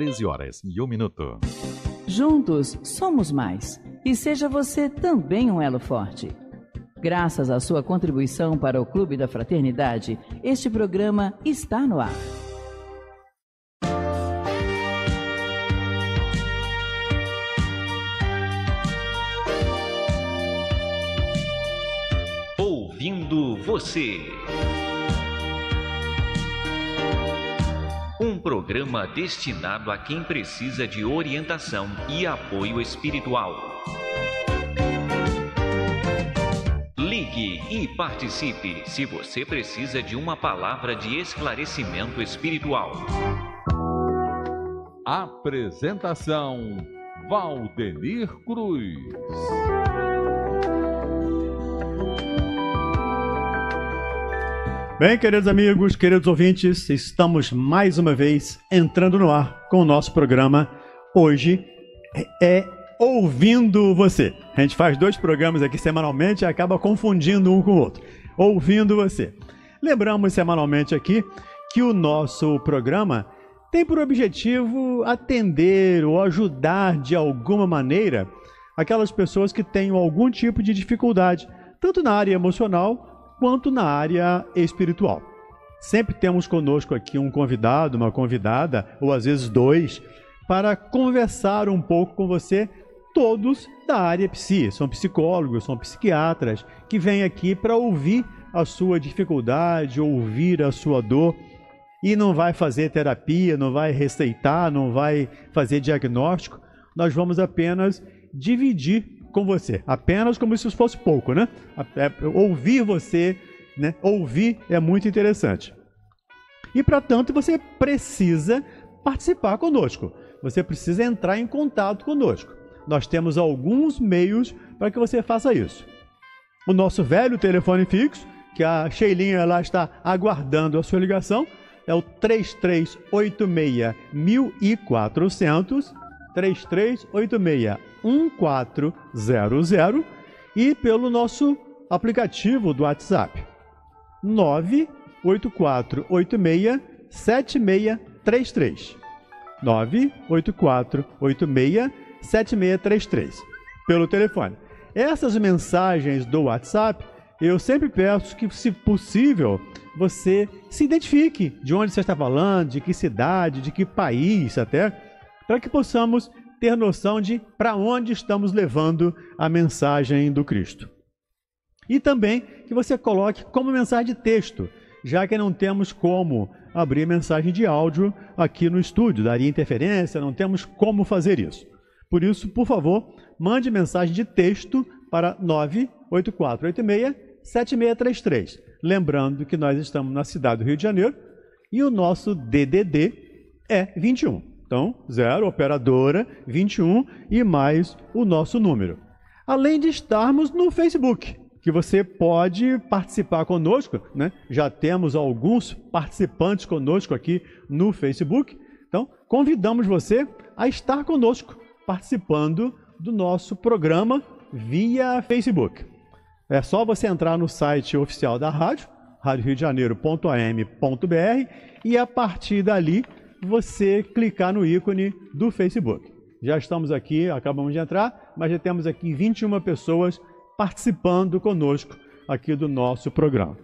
13 horas e 1 minuto. Juntos somos mais. E seja você também um elo forte. Graças à sua contribuição para o Clube da Fraternidade, este programa está no ar. Ouvindo você. programa destinado a quem precisa de orientação e apoio espiritual. Ligue e participe se você precisa de uma palavra de esclarecimento espiritual. Apresentação Valdenir Cruz. Bem, queridos amigos, queridos ouvintes, estamos mais uma vez entrando no ar com o nosso programa. Hoje é, é Ouvindo Você. A gente faz dois programas aqui semanalmente e acaba confundindo um com o outro. Ouvindo Você. Lembramos semanalmente aqui que o nosso programa tem por objetivo atender ou ajudar de alguma maneira aquelas pessoas que tenham algum tipo de dificuldade, tanto na área emocional quanto na área espiritual. Sempre temos conosco aqui um convidado, uma convidada, ou às vezes dois, para conversar um pouco com você, todos da área psi. São psicólogos, são psiquiatras, que vêm aqui para ouvir a sua dificuldade, ouvir a sua dor. E não vai fazer terapia, não vai receitar, não vai fazer diagnóstico. Nós vamos apenas dividir com você. Apenas como se isso fosse pouco, né? É, ouvir você, né? Ouvir é muito interessante. E para tanto você precisa participar conosco. Você precisa entrar em contato conosco. Nós temos alguns meios para que você faça isso. O nosso velho telefone fixo, que a Sheilinha lá está aguardando a sua ligação, é o 3386 1400 3386 1400 e pelo nosso aplicativo do WhatsApp 98486 7633 98486 7633 pelo telefone. Essas mensagens do WhatsApp, eu sempre peço que, se possível, você se identifique de onde você está falando, de que cidade, de que país até para que possamos ter noção de para onde estamos levando a mensagem do Cristo. E também que você coloque como mensagem de texto, já que não temos como abrir mensagem de áudio aqui no estúdio, daria interferência, não temos como fazer isso. Por isso, por favor, mande mensagem de texto para 98486-7633. Lembrando que nós estamos na cidade do Rio de Janeiro e o nosso DDD é 21. Então, 0, operadora, 21 e mais o nosso número. Além de estarmos no Facebook, que você pode participar conosco, né? Já temos alguns participantes conosco aqui no Facebook. Então, convidamos você a estar conosco, participando do nosso programa via Facebook. É só você entrar no site oficial da rádio, radioriodejaneiro.am.br e a partir dali você clicar no ícone do Facebook. Já estamos aqui, acabamos de entrar, mas já temos aqui 21 pessoas participando conosco aqui do nosso programa.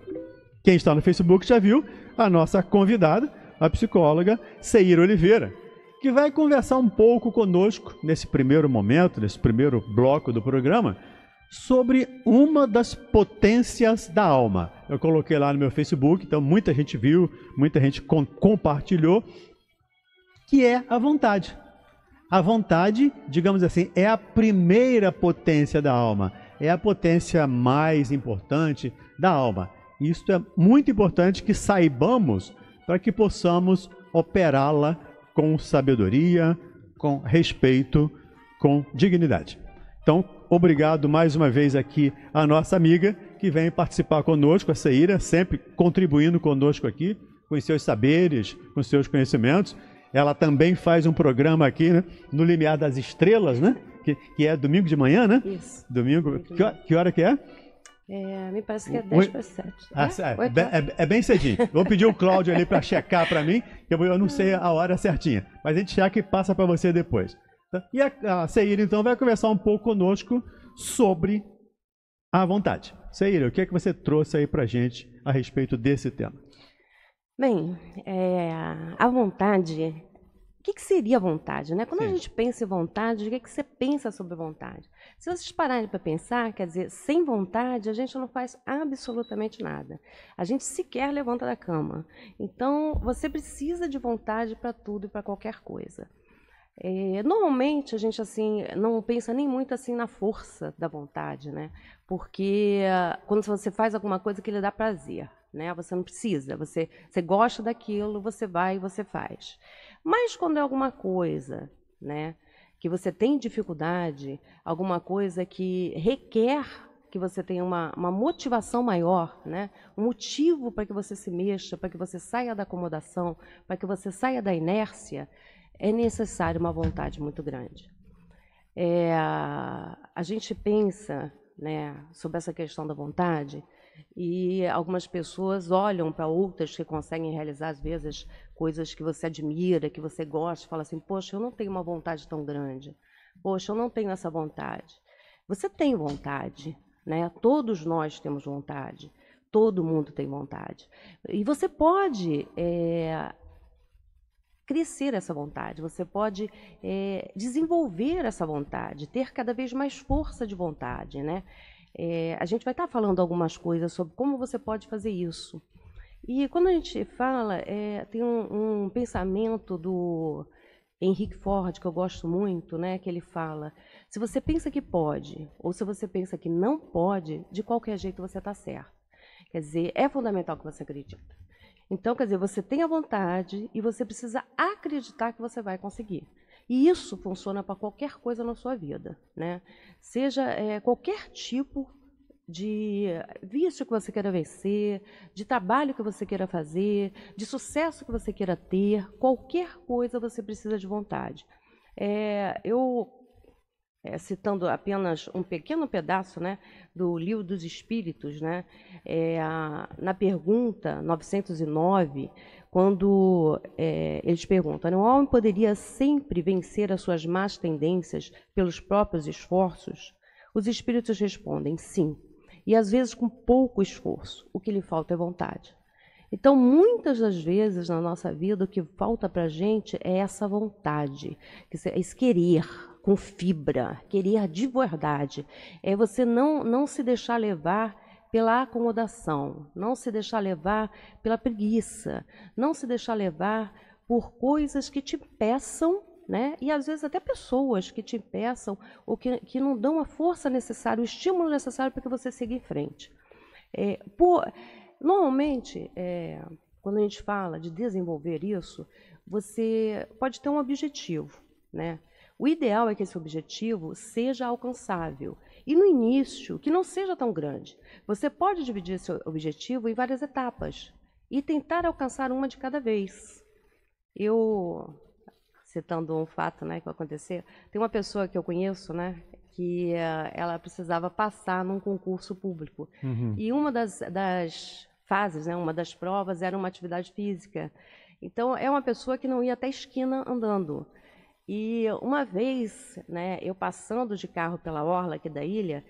Quem está no Facebook já viu a nossa convidada, a psicóloga Seir Oliveira, que vai conversar um pouco conosco nesse primeiro momento, nesse primeiro bloco do programa, sobre uma das potências da alma. Eu coloquei lá no meu Facebook, então muita gente viu, muita gente compartilhou que é a vontade. A vontade, digamos assim, é a primeira potência da alma, é a potência mais importante da alma. Isto é muito importante que saibamos para que possamos operá-la com sabedoria, com respeito, com dignidade. Então, obrigado mais uma vez aqui à nossa amiga que vem participar conosco, a Seira, sempre contribuindo conosco aqui com seus saberes, com seus conhecimentos ela também faz um programa aqui, né? No Limiar das Estrelas, né? Que, que é domingo de manhã, né? Isso. Domingo. Que, que hora que é? É, me parece que é 10 para 7. Ah, é, é, é, bem cedinho. Vou pedir o Cláudio ali para checar para mim, que eu, eu não sei a hora certinha. Mas a gente checa e passa para você depois. Tá? E a, a Seira, então, vai conversar um pouco conosco sobre a vontade. Seira, o que é que você trouxe aí para a gente a respeito desse tema? Bem, é, a vontade que, que seria vontade? Né? Quando Sim. a gente pensa em vontade, o que, que você pensa sobre vontade? Se vocês pararem para pensar, quer dizer, sem vontade, a gente não faz absolutamente nada. A gente sequer levanta da cama. Então, você precisa de vontade para tudo e para qualquer coisa. É, normalmente a gente assim não pensa nem muito assim na força da vontade, né? Porque ah, quando você faz alguma coisa que lhe dá prazer, né? Você não precisa, você, você gosta daquilo, você vai e você faz. Mas quando é alguma coisa, né, que você tem dificuldade, alguma coisa que requer que você tenha uma, uma motivação maior, né, um motivo para que você se mexa, para que você saia da acomodação, para que você saia da inércia, é necessário uma vontade muito grande. É, a gente pensa né, sobre essa questão da vontade e algumas pessoas olham para outras que conseguem realizar, às vezes, coisas que você admira, que você gosta, fala assim: poxa, eu não tenho uma vontade tão grande, poxa, eu não tenho essa vontade. Você tem vontade, né? Todos nós temos vontade, todo mundo tem vontade. E você pode é, crescer essa vontade, você pode é, desenvolver essa vontade, ter cada vez mais força de vontade, né? É, a gente vai estar falando algumas coisas sobre como você pode fazer isso. E quando a gente fala, é, tem um, um, pensamento do Henrique Ford, que eu gosto muito, né, que ele fala: se você pensa que pode, ou se você pensa que não pode, de qualquer jeito você está certo. Quer dizer, é fundamental que você acredite. Então, quer dizer, você tem a vontade e você precisa acreditar que você vai conseguir. E isso funciona para qualquer coisa na sua vida, né? Seja é, qualquer tipo de vício que você queira vencer, de trabalho que você queira fazer, de sucesso que você queira ter, qualquer coisa você precisa de vontade. É, eu, é, citando apenas um pequeno pedaço né, do Livro dos Espíritos, né, é, na pergunta 909, quando é, eles perguntam: né, o homem poderia sempre vencer as suas más tendências pelos próprios esforços? Os espíritos respondem: sim, e às vezes com pouco esforço. O que lhe falta é vontade. Então, muitas das vezes na nossa vida, o que falta para a gente é essa vontade, que é esse querer com fibra, querer de verdade. É você não, não se deixar levar pela acomodação, não se deixar levar pela preguiça, não se deixar levar por coisas que te peçam né? E às vezes até pessoas que te impeçam ou que, que não dão a força necessária, o estímulo necessário para que você siga em frente. É, por, normalmente, é, quando a gente fala de desenvolver isso, você pode ter um objetivo, né? O ideal é que esse objetivo seja alcançável e no início que não seja tão grande. Você pode dividir esse objetivo em várias etapas e tentar alcançar uma de cada vez. Eu citando um fato né, que aconteceu, tem uma pessoa que eu conheço, né, que uh, ela precisava passar num concurso público. Uhum. E uma das, das fases, né, uma das provas, era uma atividade física. Então, é uma pessoa que não ia até esquina andando. E uma vez, né, eu passando de carro pela orla aqui da ilha,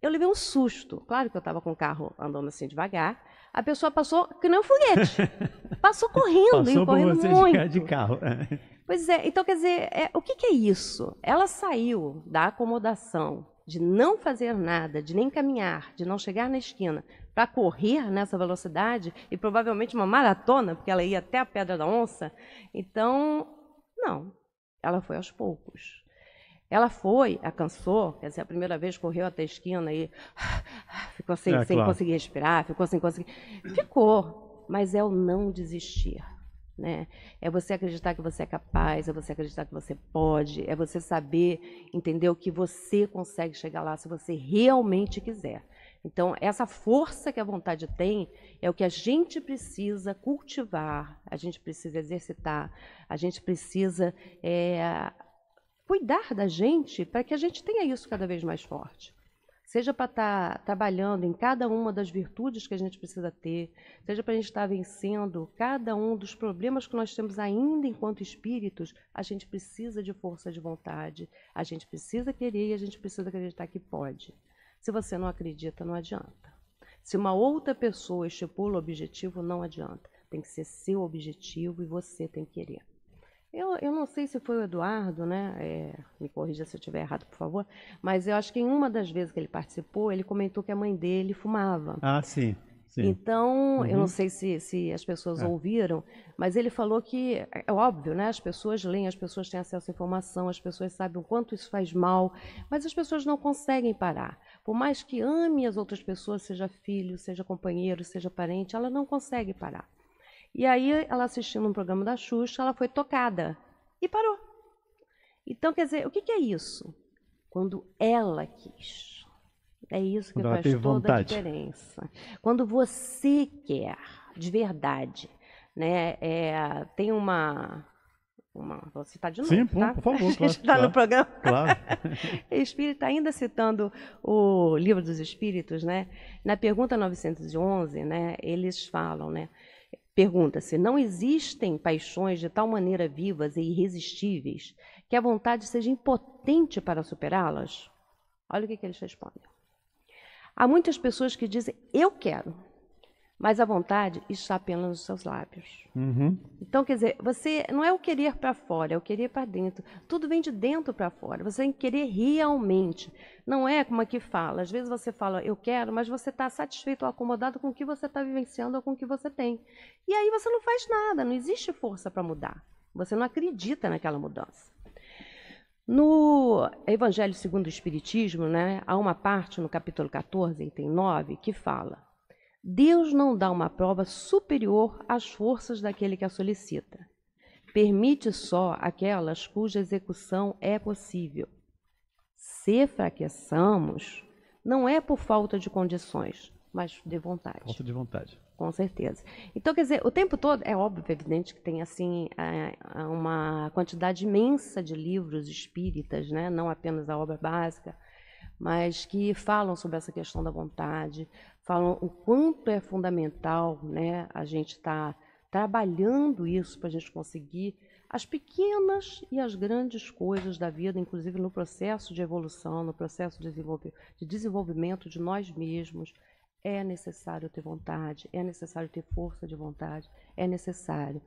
eu levei um susto. Claro que eu estava com o carro andando assim devagar. A pessoa passou que nem um foguete. Passou correndo, passou e correndo por você muito. De carro. Pois é, então quer dizer, é, o que, que é isso? Ela saiu da acomodação de não fazer nada, de nem caminhar, de não chegar na esquina, para correr nessa velocidade e provavelmente uma maratona, porque ela ia até a Pedra da Onça. Então, não, ela foi aos poucos. Ela foi, a cansou, quer dizer, a primeira vez correu até a esquina e ficou sem, é, sem claro. conseguir respirar, ficou sem conseguir. Ficou, mas é o não desistir. Né? É você acreditar que você é capaz, é você acreditar que você pode, é você saber, o que você consegue chegar lá se você realmente quiser. Então, essa força que a vontade tem é o que a gente precisa cultivar, a gente precisa exercitar, a gente precisa é, cuidar da gente para que a gente tenha isso cada vez mais forte seja para estar tá trabalhando em cada uma das virtudes que a gente precisa ter, seja para a gente estar tá vencendo cada um dos problemas que nós temos ainda enquanto espíritos, a gente precisa de força de vontade, a gente precisa querer e a gente precisa acreditar que pode. Se você não acredita, não adianta. Se uma outra pessoa estipula o objetivo, não adianta. Tem que ser seu objetivo e você tem que querer. Eu, eu não sei se foi o Eduardo, né? É, me corrija se eu estiver errado, por favor. Mas eu acho que em uma das vezes que ele participou, ele comentou que a mãe dele fumava. Ah, sim. sim. Então, uhum. eu não uhum. sei se, se as pessoas é. ouviram, mas ele falou que, é, é óbvio, né? As pessoas leem, as pessoas têm acesso à informação, as pessoas sabem o quanto isso faz mal, mas as pessoas não conseguem parar. Por mais que ame as outras pessoas, seja filho, seja companheiro, seja parente, ela não consegue parar. E aí, ela assistindo um programa da Xuxa, ela foi tocada e parou. Então, quer dizer, o que, que é isso? Quando ela quis. É isso que faz toda vontade. a diferença. Quando você quer, de verdade. Né? É, tem uma, uma. Vou citar de novo. Sim, tá? por favor. A gente está claro, tá no programa. Claro. Espírita, ainda citando o Livro dos Espíritos, né? na pergunta 911, né, eles falam, né? Pergunta-se: não existem paixões de tal maneira vivas e irresistíveis que a vontade seja impotente para superá-las? Olha o que, que eles respondem. Há muitas pessoas que dizem: eu quero, mas a vontade está apenas nos seus lábios. Uhum. Então, quer dizer, você não é o querer para fora, é o querer para dentro. Tudo vem de dentro para fora. Você tem que querer realmente. Não é como aqui fala. Às vezes você fala, eu quero, mas você está satisfeito ou acomodado com o que você está vivenciando ou com o que você tem. E aí você não faz nada, não existe força para mudar. Você não acredita naquela mudança. No Evangelho segundo o Espiritismo, né, há uma parte no capítulo 14, item 9, que fala Deus não dá uma prova superior às forças daquele que a solicita. Permite só aquelas cuja execução é possível. Se fraqueçamos, não é por falta de condições, mas de vontade. Falta de vontade. Com certeza. Então, quer dizer, o tempo todo, é óbvio, evidente que tem, assim, é, é uma quantidade imensa de livros espíritas, né? não apenas a obra básica, mas que falam sobre essa questão da vontade, falam o quanto é fundamental né, a gente estar tá trabalhando isso para a gente conseguir as pequenas e as grandes coisas da vida, inclusive no processo de evolução, no processo de desenvolvimento de nós mesmos, é necessário ter vontade, é necessário ter força de vontade, é necessário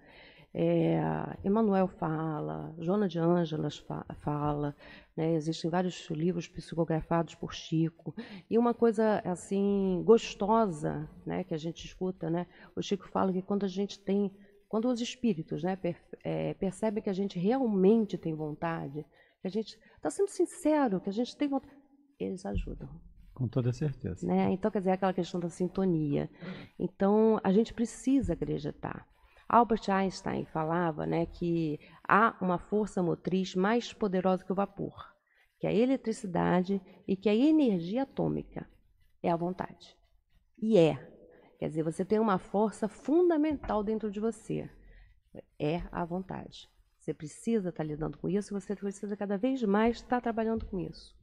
é, Emmanuel fala, Joana de Ângelas fa fala, né? existem vários livros psicografados por Chico. E uma coisa assim gostosa né? que a gente escuta, né? o Chico fala que quando a gente tem, quando os espíritos né? Per é, percebem que a gente realmente tem vontade, que a gente está sendo sincero, que a gente tem vontade, eles ajudam. Com toda certeza. Né? Então, quer dizer, aquela questão da sintonia. Então, a gente precisa acreditar. Albert Einstein falava né, que há uma força motriz mais poderosa que o vapor, que é a eletricidade e que é a energia atômica. É a vontade. E é. Quer dizer, você tem uma força fundamental dentro de você. É a vontade. Você precisa estar tá lidando com isso, você precisa cada vez mais estar tá trabalhando com isso.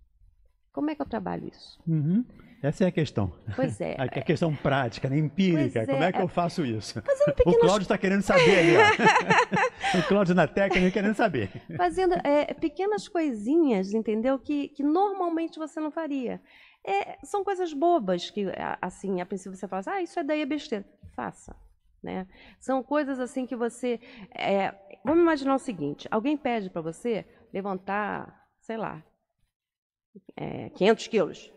Como é que eu trabalho isso? Uhum. Essa é a questão. Pois é. é a questão prática, né? empírica. Como é que é. eu faço isso? Fazendo pequenos... O Cláudio está querendo saber ali, ó. o Cláudio na técnica querendo saber. Fazendo é, pequenas coisinhas, entendeu? Que, que normalmente você não faria. É, são coisas bobas que, assim, a princípio você fala assim, ah, isso é daí é besteira. Faça. Né? São coisas assim que você. É... Vamos imaginar o seguinte: alguém pede para você levantar, sei lá, é, 500 quilos.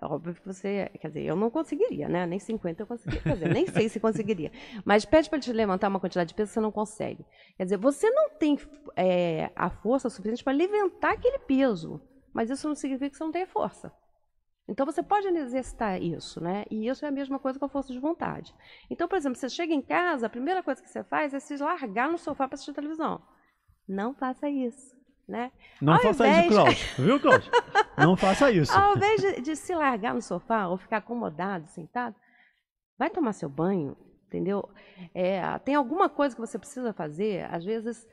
É óbvio que você, quer dizer, eu não conseguiria, né? Nem 50 eu conseguiria, fazer, nem sei se conseguiria. Mas pede para te levantar uma quantidade de peso, você não consegue. Quer dizer, você não tem é, a força suficiente para levantar aquele peso, mas isso não significa que você não tenha força. Então você pode exercitar isso, né? E isso é a mesma coisa com a força de vontade. Então, por exemplo, você chega em casa, a primeira coisa que você faz é se largar no sofá para assistir televisão. Não faça isso. Né? Não ao faça invés... isso, Cláudio. Viu, Cláudio? Não faça isso. Ao invés de, de, se largar no sofá ou ficar acomodado, sentado, vai tomar seu banho, entendeu? É, tem alguma coisa que você precisa fazer. Às vezes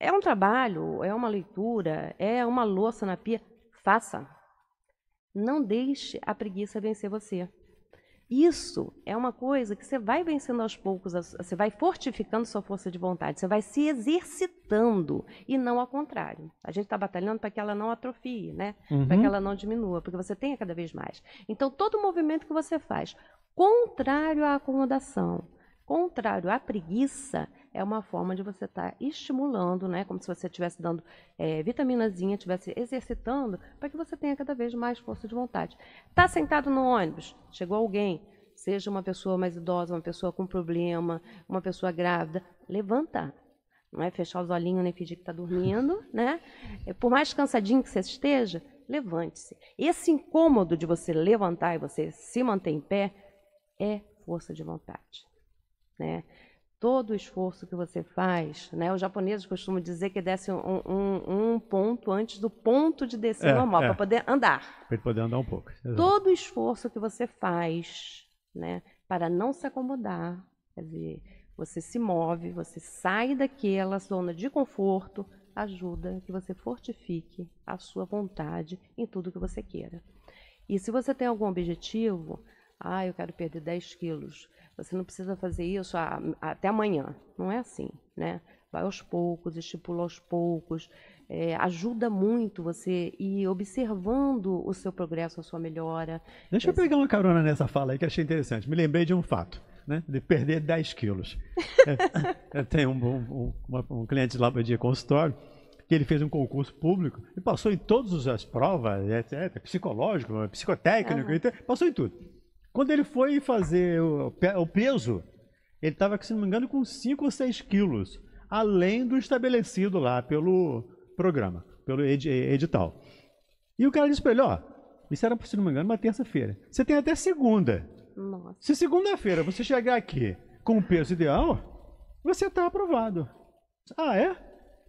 é um trabalho, é uma leitura, é uma louça na pia. Faça. Não deixe a preguiça vencer você. Isso é uma coisa que você vai vencendo aos poucos, você vai fortificando sua força de vontade, você vai se exercitando e não ao contrário. A gente está batalhando para que ela não atrofie, né? Uhum. Para que ela não diminua, porque você tenha cada vez mais. Então, todo movimento que você faz, contrário à acomodação, contrário à preguiça, é uma forma de você estar tá estimulando, né? Como se você estivesse dando é, vitaminazinha, estivesse exercitando, para que você tenha cada vez mais força de vontade. Está sentado no ônibus, chegou alguém, seja uma pessoa mais idosa, uma pessoa com problema, uma pessoa grávida, levanta. Não é fechar os olhinhos nem fingir que está dormindo, né? É, por mais cansadinho que você esteja, levante-se. Esse incômodo de você levantar e você se manter em pé é força de vontade, né? todo o esforço que você faz, né? Os japoneses costumam dizer que desce um, um, um ponto antes do ponto de descer é, normal, é. para poder andar. Para poder andar um pouco. Exato. Todo o esforço que você faz, né? Para não se acomodar, quer dizer, você se move, você sai daquela zona de conforto, ajuda que você fortifique a sua vontade em tudo que você queira. E se você tem algum objetivo, ah, eu quero perder 10 quilos. Você não precisa fazer isso a, a, até amanhã. Não é assim, né? Vai aos poucos, estipula aos poucos. É, ajuda muito você ir observando o seu progresso, a sua melhora. Deixa eu pegar uma carona nessa fala aí que achei interessante. Me lembrei de um fato. Né? de perder 10 quilos. É, é, eu tenho um, um, um, um cliente lá de consultório que ele fez um concurso público e passou em todas as provas, etc, psicológico, psicotécnico, uhum. passou em tudo. Quando ele foi fazer o, o peso, ele estava, se não me engano, com 5 ou 6 quilos, além do estabelecido lá pelo programa, pelo ed edital. E o cara disse para ele, ó, isso era, se não me engano, uma terça-feira. Você tem até segunda. Nossa. Se segunda-feira você chegar aqui com o peso ideal, você está aprovado. Ah, é?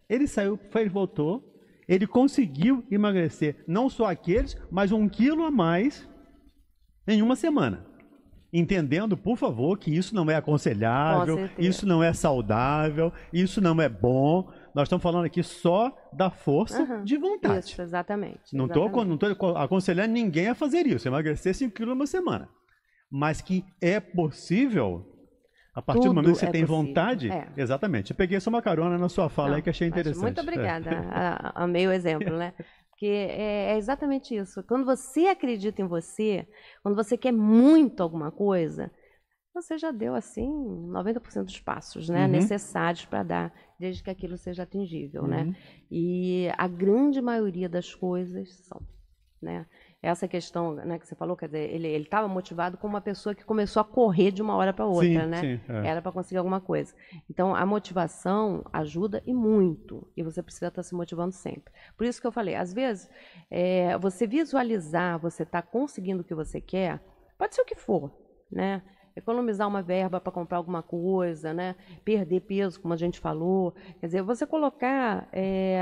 Ele saiu, foi, voltou, ele conseguiu emagrecer não só aqueles, mas um quilo a mais em uma semana. Entendendo, por favor, que isso não é aconselhável, isso não é saudável, isso não é bom. Nós estamos falando aqui só da força uhum, de vontade. Isso, exatamente. Não estou aconselhando ninguém a fazer isso, emagrecer 5 quilos uma semana. Mas que é possível a partir Tudo do momento que você é tem possível. vontade, é. exatamente. Eu peguei só uma carona na sua fala Não, aí que achei interessante. Muito obrigada. É. Amei o exemplo, né? Porque é, é exatamente isso. Quando você acredita em você, quando você quer muito alguma coisa, você já deu assim 90% dos passos né, uhum. necessários para dar, desde que aquilo seja atingível. Né. Uhum. Né? E a grande maioria das coisas são. Né? essa questão né, que você falou, quer dizer, ele estava motivado como uma pessoa que começou a correr de uma hora para outra, sim, né? Sim, é. Era para conseguir alguma coisa. Então, a motivação ajuda e muito, e você precisa estar tá se motivando sempre. Por isso que eu falei, às vezes, é, você visualizar, você está conseguindo o que você quer, pode ser o que for, né? Economizar uma verba para comprar alguma coisa, né? Perder peso, como a gente falou. Quer dizer, você colocar é,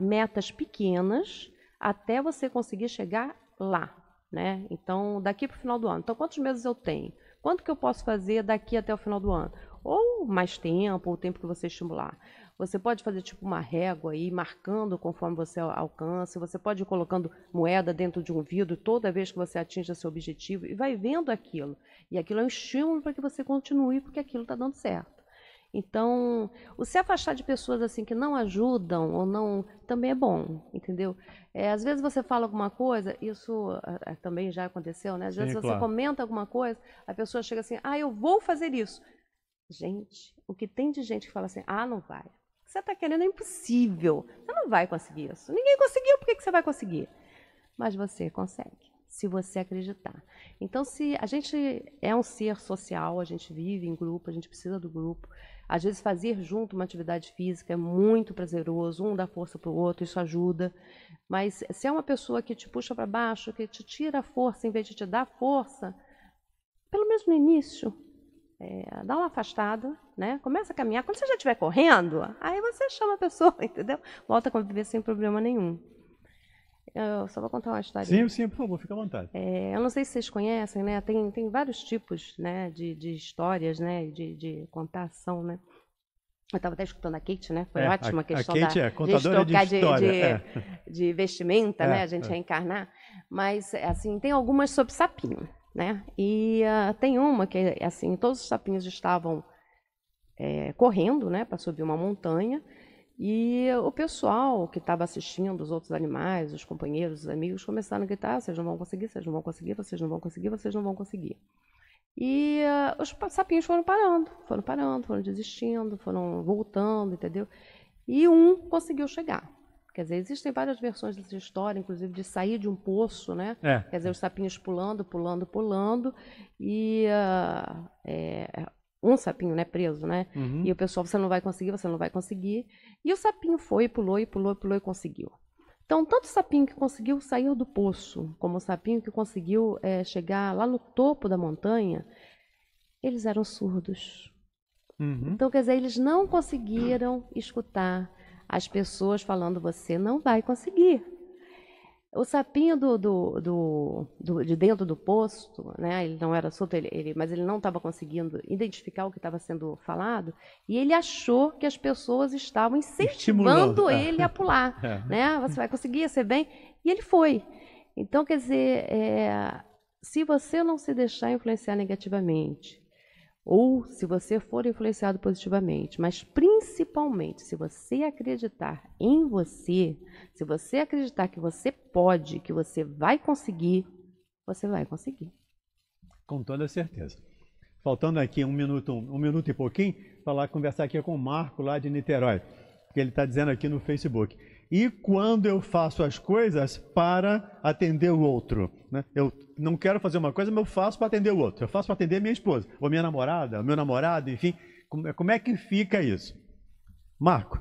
metas pequenas até você conseguir chegar lá, né? Então, daqui para o final do ano. Então, quantos meses eu tenho? Quanto que eu posso fazer daqui até o final do ano? Ou mais tempo, o tempo que você estimular. Você pode fazer tipo uma régua aí, marcando conforme você alcança. Você pode ir colocando moeda dentro de um vidro toda vez que você atinge seu objetivo e vai vendo aquilo. E aquilo é um estímulo para que você continue, porque aquilo está dando certo. Então, o se afastar de pessoas assim que não ajudam ou não também é bom, entendeu? É, às vezes você fala alguma coisa, isso ah, é, também já aconteceu, né? Às Sim, vezes claro. você comenta alguma coisa, a pessoa chega assim, ah, eu vou fazer isso. Gente, o que tem de gente que fala assim, ah, não vai. O que você está querendo é impossível. Você não vai conseguir isso. Ninguém conseguiu, por que, que você vai conseguir? Mas você consegue se você acreditar. Então, se a gente é um ser social, a gente vive em grupo, a gente precisa do grupo, às vezes, fazer junto uma atividade física é muito prazeroso, um dá força para o outro, isso ajuda. Mas se é uma pessoa que te puxa para baixo, que te tira a força em vez de te dar força, pelo menos no início, é, dá uma afastada, né? começa a caminhar. Quando você já estiver correndo, aí você chama a pessoa, entendeu? Volta a conviver sem problema nenhum. Eu só vou contar uma história. Sim, sim, por favor, fica à vontade. É, eu não sei se vocês conhecem, né? Tem, tem vários tipos né? de, de histórias, né? De, de contação, né? Eu estava até escutando a Kate, né? Foi é, ótima a, questão a Kate da, é contadora de, trocar de, história, de, é. de vestimenta, né? é, né? A gente é. Mas, assim, tem algumas sobre sapinho, né? E uh, tem uma que, assim, todos os sapinhos estavam é, correndo, né? Para subir uma montanha. E o pessoal que estava assistindo, os outros animais, os companheiros, os amigos, começaram a gritar: vocês não vão conseguir, vocês não vão conseguir, vocês não vão conseguir, vocês não vão conseguir. E uh, os sapinhos foram parando, foram parando, foram desistindo, foram voltando, entendeu? E um conseguiu chegar. Quer dizer, existem várias versões dessa história, inclusive de sair de um poço, né? É. Quer dizer, os sapinhos pulando, pulando, pulando. E uh, é, um sapinho, né, preso, né? Uhum. E o pessoal, você não vai conseguir, você não vai conseguir. E o sapinho foi, pulou e pulou e pulou e conseguiu. Então, tanto o sapinho que conseguiu sair do poço, como o sapinho que conseguiu é, chegar lá no topo da montanha, eles eram surdos. Uhum. Então, quer dizer, eles não conseguiram escutar as pessoas falando: você não vai conseguir. O sapinho do, do, do, do, de dentro do posto, né? Ele não era solto, ele, ele mas ele não estava conseguindo identificar o que estava sendo falado. E ele achou que as pessoas estavam incentivando Estimulou. É. ele a pular, é. né? Você vai conseguir, ser bem. E ele foi. Então, quer dizer, é, se você não se deixar influenciar negativamente, ou se você for influenciado positivamente, mas principalmente se você acreditar em você, se você acreditar que você pode, que você vai conseguir, você vai conseguir. Com toda certeza. Faltando aqui um minuto, um, um minuto e pouquinho, falar conversar aqui com o Marco lá de Niterói, que ele está dizendo aqui no Facebook e quando eu faço as coisas para atender o outro. Né? Eu não quero fazer uma coisa, mas eu faço para atender o outro. Eu faço para atender minha esposa, ou minha namorada, ou meu namorado, enfim. É, como é que fica isso? Marco,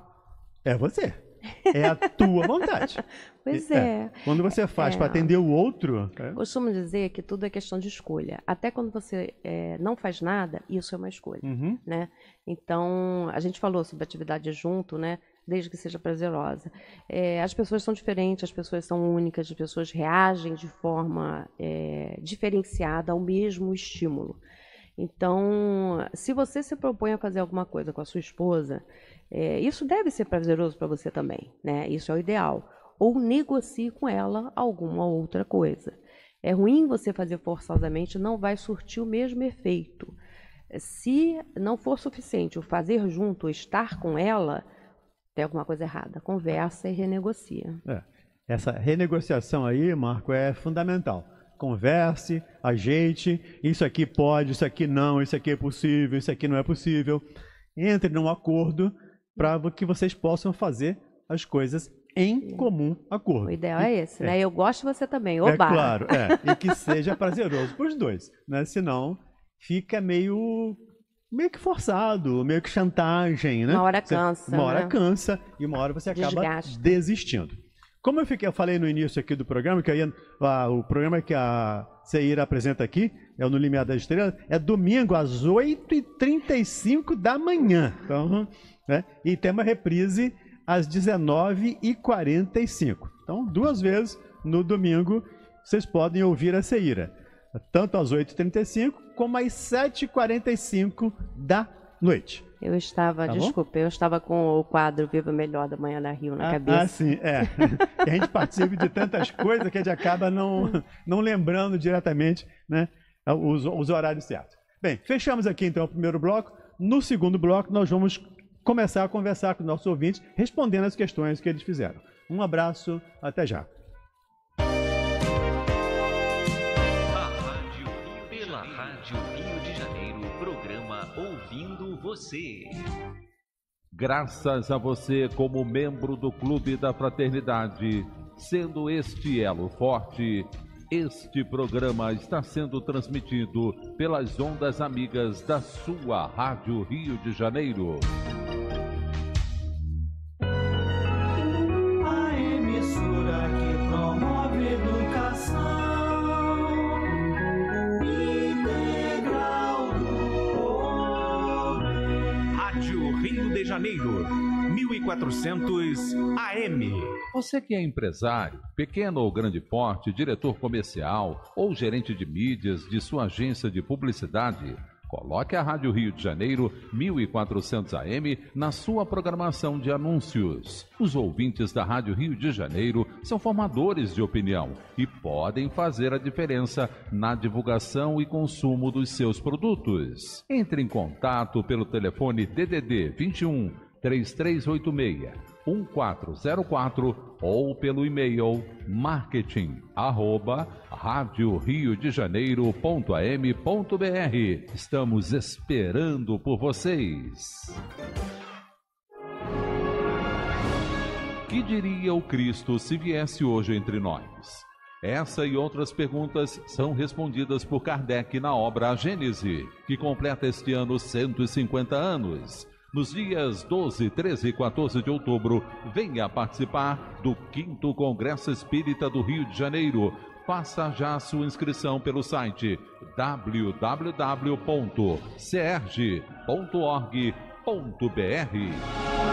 é você. É a tua vontade. Pois é. é. Quando você é, faz é. para atender o outro. É. Costumo dizer que tudo é questão de escolha. Até quando você é, não faz nada, isso é uma escolha. Uhum. Né? Então, a gente falou sobre atividade junto, né? Desde que seja prazerosa. É, as pessoas são diferentes, as pessoas são únicas, as pessoas reagem de forma é, diferenciada ao mesmo estímulo. Então, se você se propõe a fazer alguma coisa com a sua esposa, é, isso deve ser prazeroso para você também, né? Isso é o ideal. Ou negocie com ela alguma outra coisa. É ruim você fazer forçosamente, não vai surtir o mesmo efeito. Se não for suficiente o fazer junto, estar com ela, tem alguma coisa errada. Conversa e renegocia. É. Essa renegociação aí, Marco, é fundamental converse, ajeite, isso aqui pode, isso aqui não, isso aqui é possível, isso aqui não é possível. Entre num acordo para que vocês possam fazer as coisas em comum acordo. O ideal é esse, né? é. né? Eu gosto de você também, é oba! É claro, é. E que seja prazeroso para os dois, né? Senão fica meio meio que forçado, meio que chantagem, né? Uma hora cansa. uma hora né? cansa e uma hora você acaba desistindo. Como eu, fiquei, eu falei no início aqui do programa, que aí a, o programa que a Seira apresenta aqui, é o No Limiar da Estrela, é domingo às 8h35 da manhã. Então, né? E tem uma reprise às 19h45. Então, duas vezes no domingo, vocês podem ouvir a Seira Tanto às 8h35 como às 7h45 da noite. Eu estava, tá desculpa, eu estava com o quadro Viva Melhor da Manhã na Rio na ah, cabeça. Ah, sim, é. a gente participa de tantas coisas que a gente acaba não, não lembrando diretamente né, os, os horários certos. Bem, fechamos aqui então o primeiro bloco. No segundo bloco, nós vamos começar a conversar com nossos ouvintes, respondendo as questões que eles fizeram. Um abraço, até já. Pela Rádio Rio de Janeiro, programa Ouvindo Você. Graças a você, como membro do Clube da Fraternidade, sendo este elo forte, este programa está sendo transmitido pelas ondas amigas da sua Rádio Rio de Janeiro. Janeiro, 1400 AM. Você que é empresário, pequeno ou grande porte, diretor comercial ou gerente de mídias de sua agência de publicidade, Coloque a Rádio Rio de Janeiro 1400 AM na sua programação de anúncios. Os ouvintes da Rádio Rio de Janeiro são formadores de opinião e podem fazer a diferença na divulgação e consumo dos seus produtos. Entre em contato pelo telefone DDD 21 3386 1404 ou pelo e-mail marketing@radioriodejaneiro.am.br. rádio Rio de Estamos esperando por vocês. Que diria o Cristo se viesse hoje entre nós? Essa e outras perguntas são respondidas por Kardec na obra A Gênese, que completa este ano 150 anos nos dias 12, 13 e 14 de outubro. Venha participar do 5 Congresso Espírita do Rio de Janeiro. Faça já sua inscrição pelo site www.serge.org.br.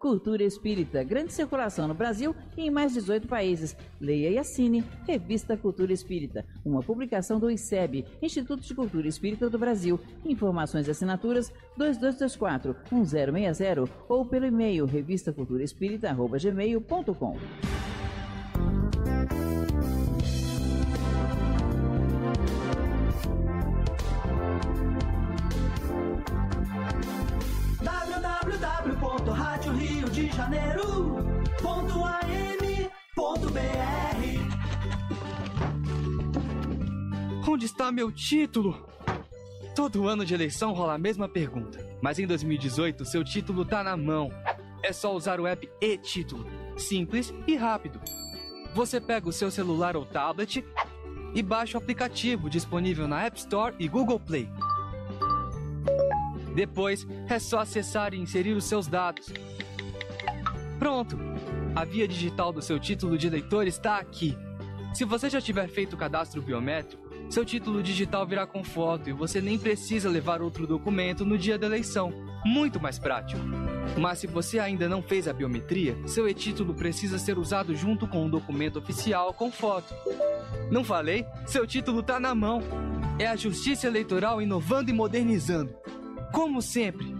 Cultura Espírita, grande circulação no Brasil e em mais 18 países. Leia e assine Revista Cultura Espírita, uma publicação do ICEB, Instituto de Cultura Espírita do Brasil. Informações e assinaturas 2224 1060 ou pelo e-mail revistaculturaespírita.gmail.com. Janeiro. Ponto AM, ponto BR. Onde está meu título? Todo ano de eleição rola a mesma pergunta, mas em 2018 seu título tá na mão. É só usar o app e-título, simples e rápido. Você pega o seu celular ou tablet e baixa o aplicativo disponível na App Store e Google Play. Depois é só acessar e inserir os seus dados, Pronto! A via digital do seu título de eleitor está aqui. Se você já tiver feito o cadastro biométrico, seu título digital virá com foto e você nem precisa levar outro documento no dia da eleição. Muito mais prático. Mas se você ainda não fez a biometria, seu e-título precisa ser usado junto com um documento oficial com foto. Não falei? Seu título tá na mão. É a Justiça Eleitoral inovando e modernizando. Como sempre.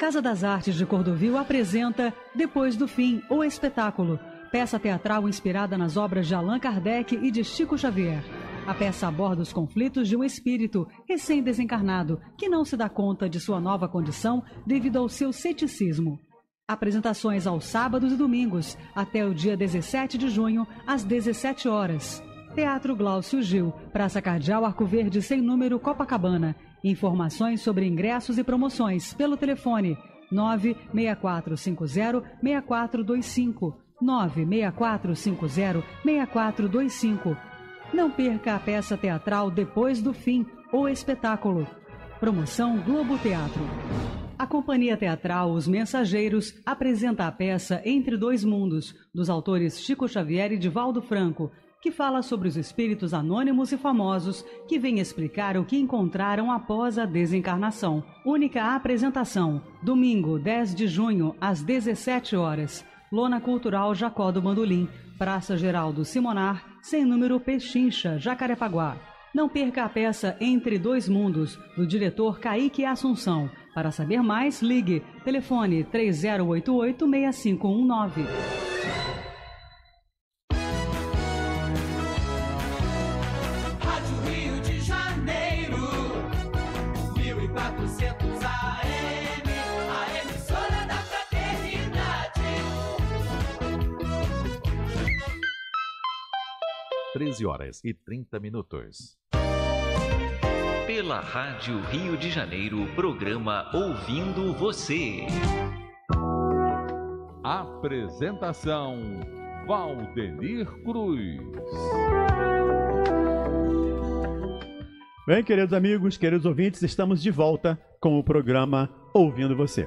Casa das Artes de Cordovil apresenta Depois do Fim, o espetáculo, peça teatral inspirada nas obras de Allan Kardec e de Chico Xavier. A peça aborda os conflitos de um espírito recém-desencarnado que não se dá conta de sua nova condição devido ao seu ceticismo. Apresentações aos sábados e domingos, até o dia 17 de junho, às 17 horas. Teatro Gláucio Gil, Praça Cardeal Arco Verde, sem número, Copacabana. Informações sobre ingressos e promoções pelo telefone 96450-6425. 96450-6425. Não perca a peça teatral Depois do Fim, ou espetáculo. Promoção Globo Teatro. A companhia teatral Os Mensageiros apresenta a peça Entre Dois Mundos, dos autores Chico Xavier e Divaldo Franco, que fala sobre os espíritos anônimos e famosos que vêm explicar o que encontraram após a desencarnação. Única apresentação, domingo 10 de junho, às 17 horas. Lona Cultural Jacó do Mandolim, Praça Geraldo Simonar, sem número Pechincha, Jacarepaguá. Não perca a peça Entre Dois Mundos, do diretor Kaique Assunção. Para saber mais, ligue. Telefone 3088 6519. 13 horas e 30 minutos. Pela Rádio Rio de Janeiro, programa Ouvindo Você. Apresentação Valdemir Cruz. Bem, queridos amigos, queridos ouvintes, estamos de volta com o programa Ouvindo Você.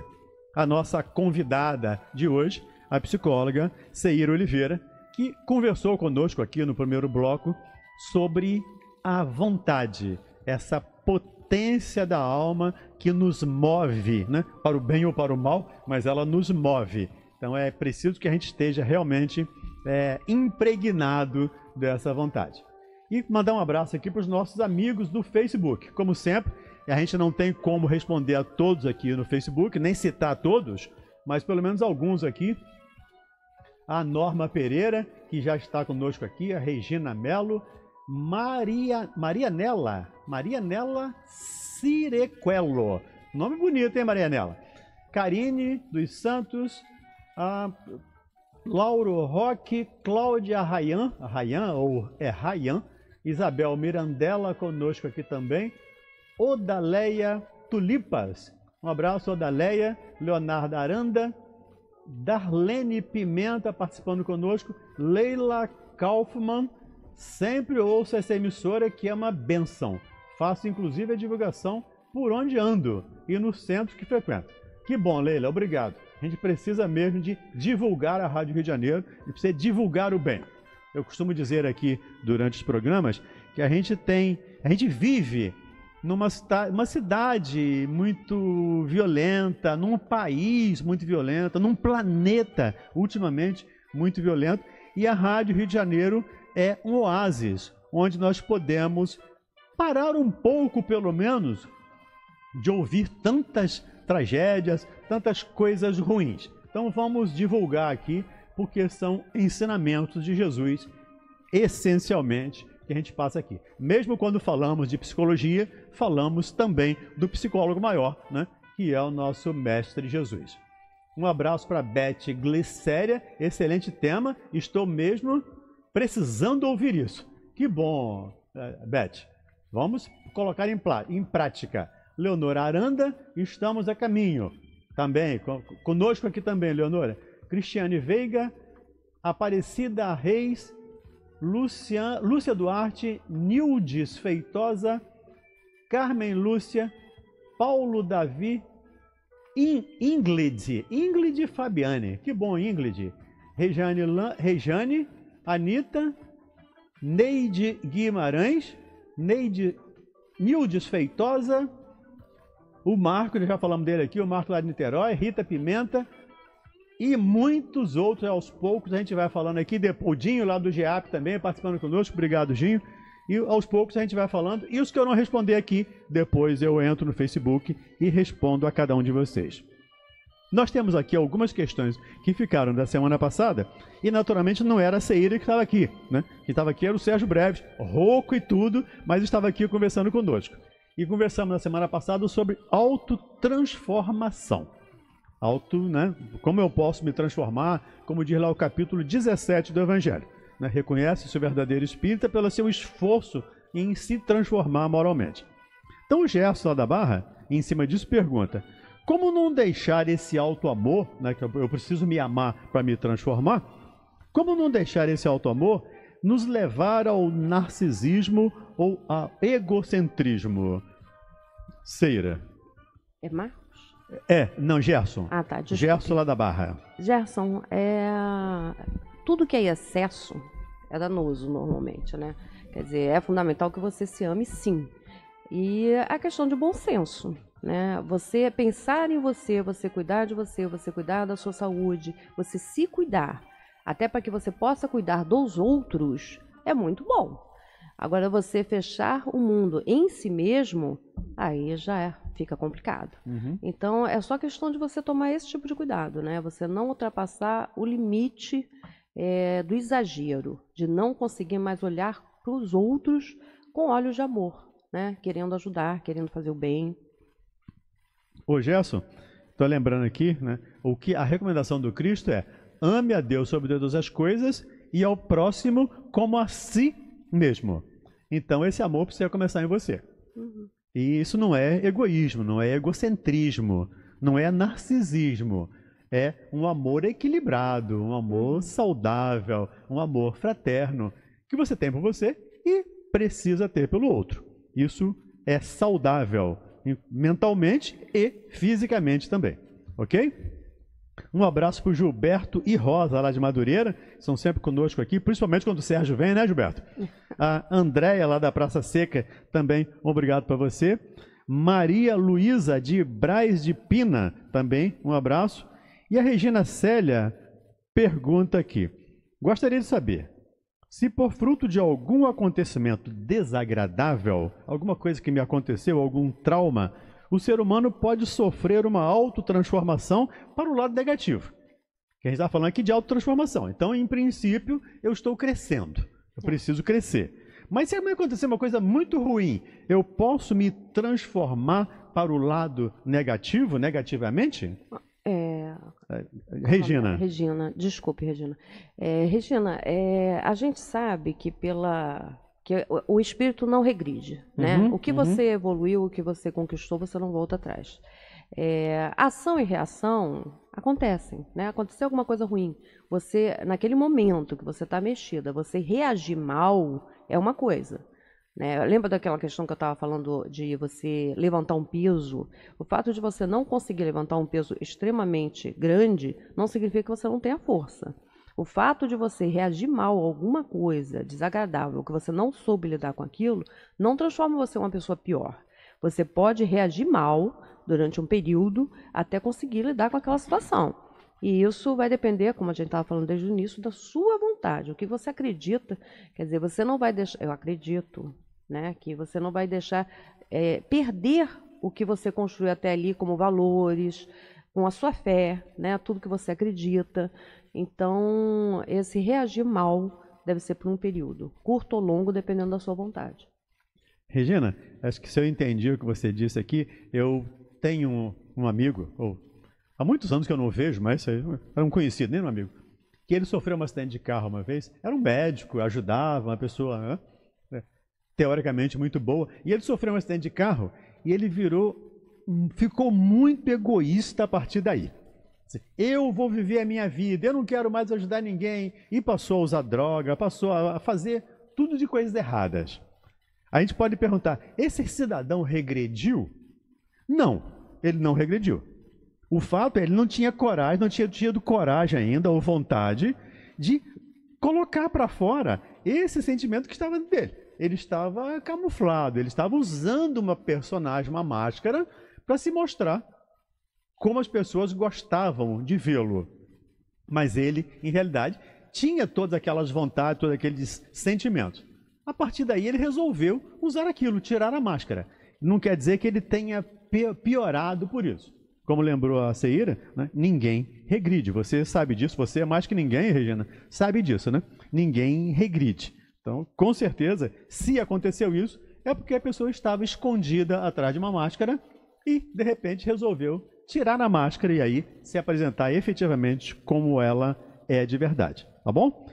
A nossa convidada de hoje, a psicóloga Seira Oliveira, que conversou conosco aqui no primeiro bloco sobre a vontade, essa potência da alma que nos move, né? Para o bem ou para o mal, mas ela nos move. Então é preciso que a gente esteja realmente é, impregnado dessa vontade. E mandar um abraço aqui para os nossos amigos do Facebook. Como sempre, a gente não tem como responder a todos aqui no Facebook, nem citar todos, mas pelo menos alguns aqui a Norma Pereira, que já está conosco aqui, a Regina Melo, Maria, Marianela, Marianela Cirequelo. Nome bonito, hein, Marianela? Karine dos Santos, a Lauro Roque, Cláudia Rayan, Rayan ou é Rayan, Isabel Mirandela conosco aqui também, Odaleia Tulipas. Um abraço, Odaleia, Leonardo Aranda, Darlene Pimenta participando conosco, Leila Kaufmann, sempre ouço essa emissora que é uma benção. Faço inclusive a divulgação por onde ando e no centro que frequento. Que bom, Leila, obrigado. A gente precisa mesmo de divulgar a Rádio Rio de Janeiro e precisa divulgar o bem. Eu costumo dizer aqui durante os programas que a gente tem, a gente vive numa uma cidade muito violenta, num país muito violento, num planeta ultimamente muito violento. E a Rádio Rio de Janeiro é um oásis onde nós podemos parar um pouco, pelo menos, de ouvir tantas tragédias, tantas coisas ruins. Então vamos divulgar aqui, porque são ensinamentos de Jesus, essencialmente que a gente passa aqui. Mesmo quando falamos de psicologia, falamos também do psicólogo maior, né? que é o nosso Mestre Jesus. Um abraço para Beth Glicéria, excelente tema, estou mesmo precisando ouvir isso. Que bom, eh, Beth. Vamos colocar em, em prática. Leonora Aranda, estamos a caminho. Também, conosco aqui também, Leonora. Cristiane Veiga, Aparecida Reis, Lucian, Lúcia Duarte, Nildes Feitosa, Carmen Lúcia, Paulo Davi, In, Inglid, Inglid Fabiane, que bom Inglid, Rejane, Rejane Anitta, Neide Guimarães, Neide Nildes Feitosa, o Marco, já falamos dele aqui, o Marco lá de Niterói, Rita Pimenta, e muitos outros aos poucos a gente vai falando aqui. O Dinho lá do GEAP também participando conosco, obrigado Dinho. E aos poucos a gente vai falando. E os que eu não responder aqui, depois eu entro no Facebook e respondo a cada um de vocês. Nós temos aqui algumas questões que ficaram da semana passada e naturalmente não era a Seira que estava aqui, né? Que estava aqui era o Sérgio Breves, rouco e tudo, mas estava aqui conversando conosco. E conversamos na semana passada sobre autotransformação. Auto, né? Como eu posso me transformar, como diz lá o capítulo 17 do Evangelho. Né? reconhece seu verdadeiro espírita pelo seu esforço em se transformar moralmente. Então o Gerson lá da Barra, em cima disso, pergunta: como não deixar esse alto amor né, que eu preciso me amar para me transformar, como não deixar esse alto amor nos levar ao narcisismo ou ao egocentrismo? Seira. É má? É, não, Gerson. Ah, tá. Desculpa. Gerson lá da Barra. Gerson, é... tudo que é excesso é danoso normalmente, né? Quer dizer, é fundamental que você se ame sim. E a questão de bom senso, né? Você pensar em você, você cuidar de você, você cuidar da sua saúde, você se cuidar, até para que você possa cuidar dos outros, é muito bom. Agora, você fechar o mundo em si mesmo, aí já é, fica complicado. Uhum. Então, é só questão de você tomar esse tipo de cuidado, né? Você não ultrapassar o limite é, do exagero, de não conseguir mais olhar para os outros com olhos de amor, né? Querendo ajudar, querendo fazer o bem. Ô, Gerson, tô lembrando aqui, né? O que a recomendação do Cristo é: ame a Deus sobre todas as coisas e ao próximo como a si mesmo. Então esse amor precisa começar em você. Uhum. E isso não é egoísmo, não é egocentrismo, não é narcisismo. É um amor equilibrado, um amor uhum. saudável, um amor fraterno que você tem por você e precisa ter pelo outro. Isso é saudável mentalmente e fisicamente também, ok? Um abraço para o Gilberto e Rosa, lá de Madureira, são sempre conosco aqui, principalmente quando o Sérgio vem, né, Gilberto? A Andréia, lá da Praça Seca, também um obrigado para você. Maria Luísa, de Braz de Pina, também um abraço. E a Regina Célia pergunta aqui: Gostaria de saber se, por fruto de algum acontecimento desagradável, alguma coisa que me aconteceu, algum trauma, o ser humano pode sofrer uma autotransformação para o lado negativo. Que a gente está falando aqui de autotransformação. Então, em princípio, eu estou crescendo. Eu preciso crescer. Mas se acontecer uma coisa muito ruim, eu posso me transformar para o lado negativo, negativamente? É... é Regina. Regina, desculpe, Regina. É, Regina, é, a gente sabe que pela que o espírito não regride, né? Uhum, o que uhum. você evoluiu, o que você conquistou, você não volta atrás. É, ação e reação acontecem, né? Aconteceu alguma coisa ruim, você naquele momento que você está mexida, você reagir mal é uma coisa. Né? Lembra daquela questão que eu estava falando de você levantar um peso? O fato de você não conseguir levantar um peso extremamente grande não significa que você não tenha força. O fato de você reagir mal a alguma coisa desagradável, que você não soube lidar com aquilo, não transforma você em uma pessoa pior. Você pode reagir mal durante um período até conseguir lidar com aquela situação. E isso vai depender, como a gente estava falando desde o início, da sua vontade, o que você acredita. Quer dizer, você não vai deixar. Eu acredito, né? Que você não vai deixar é, perder o que você construiu até ali como valores, com a sua fé, né? Tudo que você acredita. Então, esse reagir mal deve ser por um período, curto ou longo, dependendo da sua vontade. Regina, acho que se eu entendi o que você disse aqui, eu tenho um, um amigo, ou há muitos anos que eu não o vejo, mas era um conhecido, nem um amigo, que ele sofreu um acidente de carro uma vez, era um médico, ajudava uma pessoa né, teoricamente muito boa, e ele sofreu um acidente de carro e ele virou, hum, ficou muito egoísta a partir daí. Eu vou viver a minha vida, eu não quero mais ajudar ninguém. E passou a usar droga, passou a fazer tudo de coisas erradas. A gente pode perguntar: esse cidadão regrediu? Não, ele não regrediu. O fato é ele não tinha coragem, não tinha tido coragem ainda ou vontade de colocar para fora esse sentimento que estava dentro dele. Ele estava camuflado, ele estava usando uma personagem, uma máscara, para se mostrar como as pessoas gostavam de vê-lo. Mas ele, em realidade, tinha todas aquelas vontades, todos aqueles sentimentos. A partir daí, ele resolveu usar aquilo, tirar a máscara. Não quer dizer que ele tenha piorado por isso. Como lembrou a Seira, né? ninguém regride. Você sabe disso, você é mais que ninguém, Regina, sabe disso, né? Ninguém regride. Então, com certeza, se aconteceu isso, é porque a pessoa estava escondida atrás de uma máscara e, de repente, resolveu tirar a máscara e aí se apresentar efetivamente como ela é de verdade, tá bom?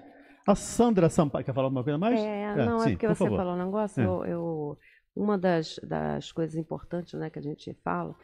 A Sandra Sampaio, quer falar alguma coisa mais? É, é não, é sim, é porque por você favor. falou um negócio, é. eu, uma das, das coisas importantes né, que a gente fala,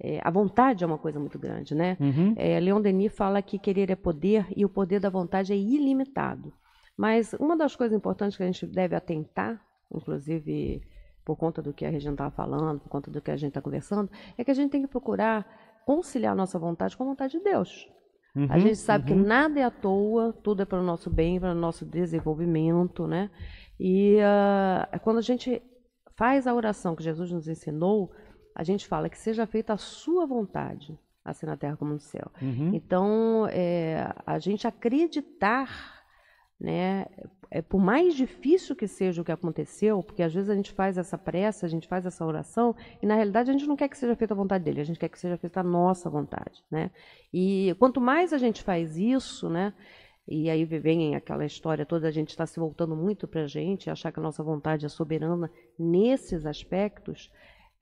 é, a vontade é uma coisa muito grande, né? Uhum. É, Leon Denis fala que querer é poder e o poder da vontade é ilimitado. Mas uma das coisas importantes que a gente deve atentar, inclusive por conta do que a Regina estava falando, por conta do que a gente está conversando, é que a gente tem que procurar conciliar nossa vontade com a vontade de Deus. Uhum, a gente sabe uhum. que nada é à toa, tudo é para o nosso bem, para o nosso desenvolvimento, né? E uh, quando a gente faz a oração que Jesus nos ensinou, a gente fala que seja feita a sua vontade, assim na terra como no céu. Uhum. Então, é, a gente acreditar né? É, é, por mais difícil que seja o que aconteceu, porque às vezes a gente faz essa pressa, a gente faz essa oração, e na realidade a gente não quer que seja feita a vontade dele, a gente quer que seja feita a nossa vontade, né? E quanto mais a gente faz isso, né? E aí vem aquela história toda, a gente está se voltando muito para a gente, achar que a nossa vontade é soberana nesses aspectos,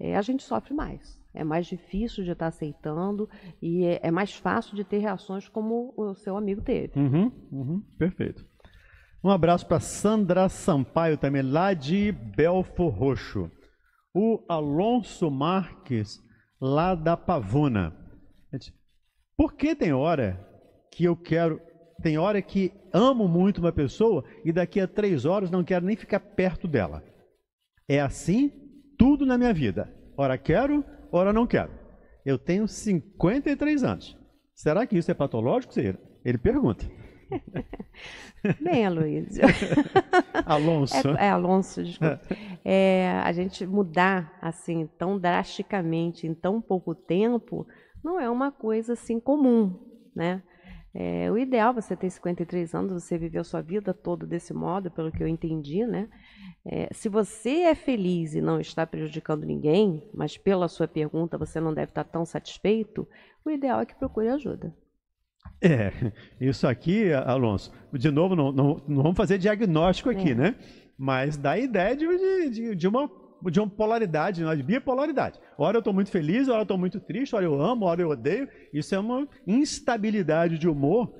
é, a gente sofre mais. É mais difícil de estar tá aceitando e é, é, mais fácil de ter reações como o seu amigo teve. Uhum, uhum, perfeito. Um abraço para Sandra Sampaio também, lá de Belfo Roxo. O Alonso Marques, lá da Pavuna. Por que tem hora que eu quero. Tem hora que amo muito uma pessoa e daqui a três horas não quero nem ficar perto dela. É assim tudo na minha vida. Ora quero, ora não quero. Eu tenho 53 anos. Será que isso é patológico, Ele pergunta. Bem, Aloysio. Alonso. É, é Alonso, desculpa. É. é, a gente mudar assim tão drasticamente em tão pouco tempo não é uma coisa assim comum, né? É, o ideal você ter 53 anos, você viveu sua vida toda desse modo, pelo que eu entendi, né? É, se você é feliz e não está prejudicando ninguém, mas pela sua pergunta você não deve estar tão satisfeito, o ideal é que procure ajuda. É, isso aqui, Alonso, de novo, não, não, não vamos fazer diagnóstico aqui, é. né? Mas dá a ideia de, de, de, uma, de uma polaridade, né? de bipolaridade. Ora eu estou muito feliz, ora eu estou muito triste, ora eu amo, ora eu odeio. Isso é uma instabilidade de humor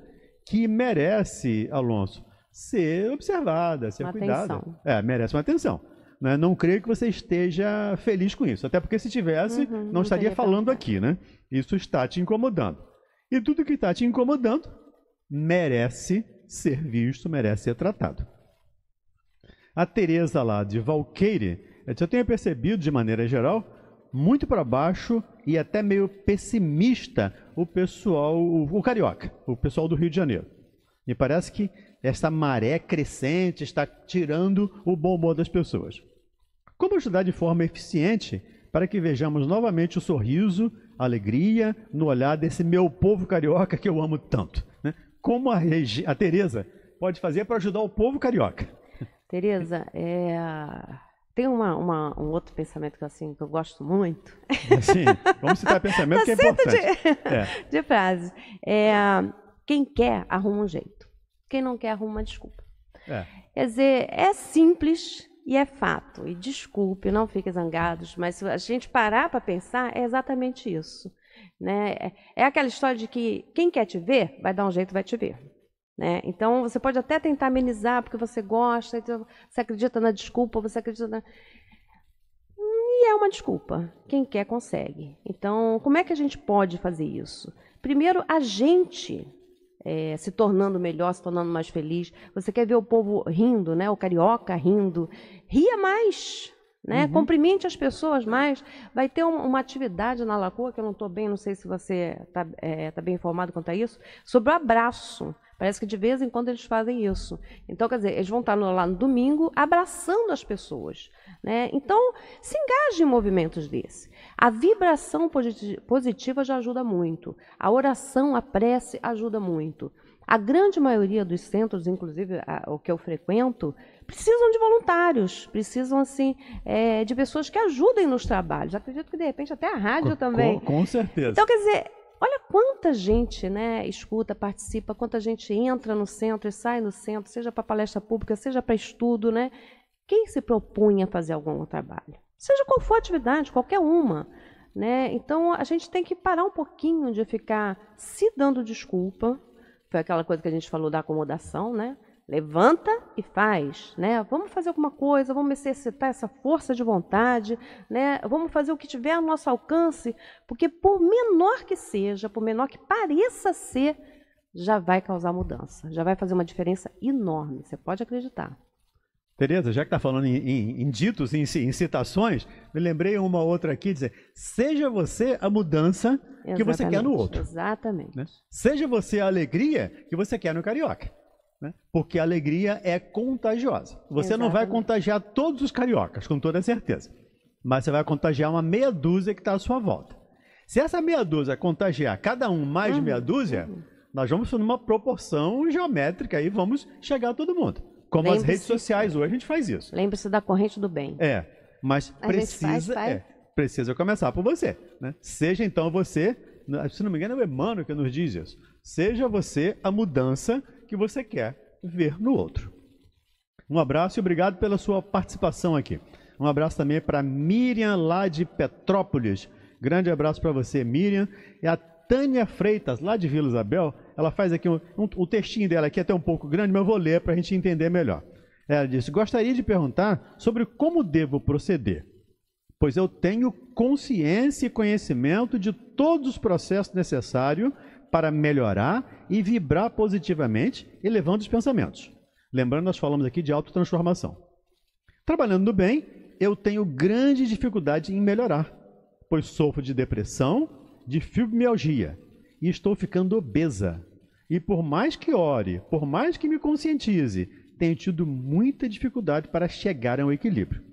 que merece, Alonso, ser observada, ser uma cuidada. Atenção. É, merece uma atenção. Né? Não creio que você esteja feliz com isso. Até porque se tivesse, uhum, não, não estaria falando aqui, né? Isso está te incomodando. E tudo que está te incomodando merece ser visto, merece ser tratado. A Teresa lá de Valqueire, eu já tenho percebido de maneira geral, muito para baixo e até meio pessimista o pessoal, o, o carioca, o pessoal do Rio de Janeiro. Me parece que essa maré crescente está tirando o bom humor das pessoas. Como ajudar de forma eficiente para que vejamos novamente o sorriso alegria no olhar desse meu povo carioca que eu amo tanto. Né? Como a, a Tereza pode fazer para ajudar o povo carioca? Tereza, é... tem uma, uma, um outro pensamento que, assim, que eu gosto muito. É, sim, vamos citar pensamento que é importante. De, é. de frase. É, quem quer, arruma um jeito. Quem não quer, arruma uma desculpa. É. Quer dizer, é simples, e é fato. E desculpe, não fiquem zangados, mas se a gente parar para pensar, é exatamente isso. Né? É, é aquela história de que quem quer te ver, vai dar um jeito, vai te ver. Né? Então, você pode até tentar amenizar, porque você gosta, então, você acredita na desculpa, você acredita na... E é uma desculpa. Quem quer, consegue. Então, como é que a gente pode fazer isso? Primeiro, a gente é, se tornando melhor, se tornando mais feliz. Você quer ver o povo rindo, né? O carioca rindo. Ria mais, né? Uhum. Cumprimente as pessoas mais. Vai ter um, uma atividade na Lagoa, que eu não estou bem, não sei se você está é, tá bem informado quanto a isso, sobre o abraço. Parece que de vez em quando eles fazem isso. Então, quer dizer, eles vão estar lá no domingo abraçando as pessoas. Né? Então, se engaje em movimentos desse. A vibração positiva já ajuda muito. A oração, a prece ajuda muito. A grande maioria dos centros, inclusive a, o que eu frequento, precisam de voluntários, precisam assim é, de pessoas que ajudem nos trabalhos. Acredito que de repente até a rádio com, também. Com, com certeza. Então, quer dizer, Olha quanta gente né, escuta, participa, quanta gente entra no centro e sai no centro, seja para palestra pública, seja para estudo. Né? Quem se propunha a fazer algum trabalho? Seja qual for a atividade, qualquer uma. Né? Então a gente tem que parar um pouquinho de ficar se dando desculpa. Foi aquela coisa que a gente falou da acomodação, né? Levanta e faz, né? Vamos fazer alguma coisa, vamos exercitar essa força de vontade, né? Vamos fazer o que tiver ao nosso alcance, porque por menor que seja, por menor que pareça ser, já vai causar mudança, já vai fazer uma diferença enorme, você pode acreditar. Tereza, já que está falando em, em, em, ditos, em, em citações, me lembrei uma outra aqui, dizer, seja você a mudança exatamente, que você quer no outro. Exatamente. Né? Seja você a alegria que você quer no carioca. Né? Porque a alegria é contagiosa. Você Exatamente. não vai contagiar todos os cariocas, com toda certeza. Mas você vai contagiar uma meia dúzia que está à sua volta. Se essa meia dúzia contagiar cada um mais uhum. meia dúzia, nós vamos numa proporção geométrica e vamos chegar a todo mundo. Como as redes sociais hoje a gente faz isso. Lembre-se da corrente do bem. É, mas a precisa, faz, faz. É, precisa começar por você. Né? Seja então você, se não me engano é o Emmanuel que nos diz isso, seja você a mudança que você quer ver no outro. Um abraço e obrigado pela sua participação aqui. Um abraço também para Miriam, lá de Petrópolis. Grande abraço para você, Miriam. E a Tânia Freitas, lá de Vila Isabel, ela faz aqui um, um, o textinho dela aqui até um pouco grande, mas eu vou ler para a gente entender melhor. Ela disse: Gostaria de perguntar sobre como devo proceder, pois eu tenho consciência e conhecimento de todos os processos necessários para melhorar e vibrar positivamente, elevando os pensamentos. Lembrando, nós falamos aqui de autotransformação. Trabalhando no bem, eu tenho grande dificuldade em melhorar, pois sofro de depressão, de fibromialgia e estou ficando obesa. E por mais que ore, por mais que me conscientize, tenho tido muita dificuldade para chegar ao equilíbrio.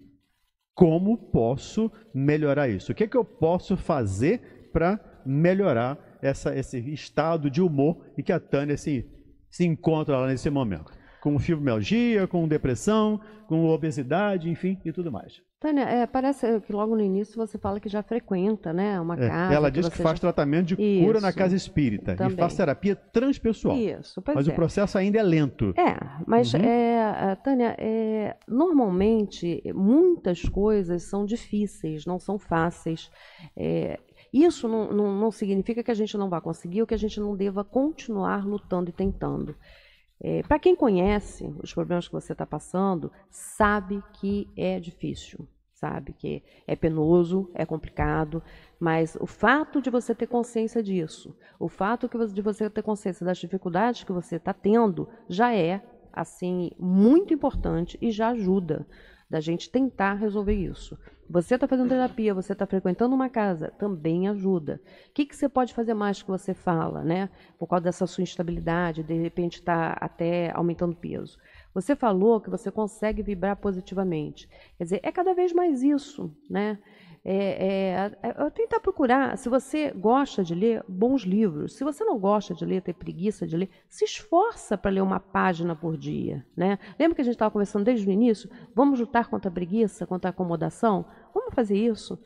Como posso melhorar isso? O que, é que eu posso fazer para melhorar essa, esse estado de humor e que a Tânia se, assim, se encontra lá nesse momento. Com fibromialgia, com depressão, com obesidade, enfim, e tudo mais. Tânia, é, parece que logo no início você fala que já frequenta, né, uma é, casa. Ela diz que, que faz já... tratamento de Isso, cura na casa espírita também. e faz terapia transpessoal. Isso, pois Mas é. o processo ainda é lento. É, mas, uhum. é, Tânia, é, normalmente muitas coisas são difíceis, não são fáceis. É, isso não, não, não, significa que a gente não vá conseguir ou que a gente não deva continuar lutando e tentando. É, Para quem conhece os problemas que você está passando, sabe que é difícil, sabe que é penoso, é complicado, mas o fato de você ter consciência disso, o fato de você ter consciência das dificuldades que você está tendo, já é assim muito importante e já ajuda da gente tentar resolver isso. Você está fazendo terapia, você está frequentando uma casa, também ajuda. O que, que você pode fazer mais que você fala, né? Por causa dessa sua instabilidade, de repente está até aumentando peso. Você falou que você consegue vibrar positivamente. Quer dizer, é cada vez mais isso, né? É, é, é tentar procurar, se você gosta de ler, bons livros. Se você não gosta de ler, tem preguiça de ler, se esforça para ler uma página por dia. Né? Lembra que a gente estava conversando desde o início? Vamos lutar contra a preguiça, contra a acomodação? Vamos fazer isso.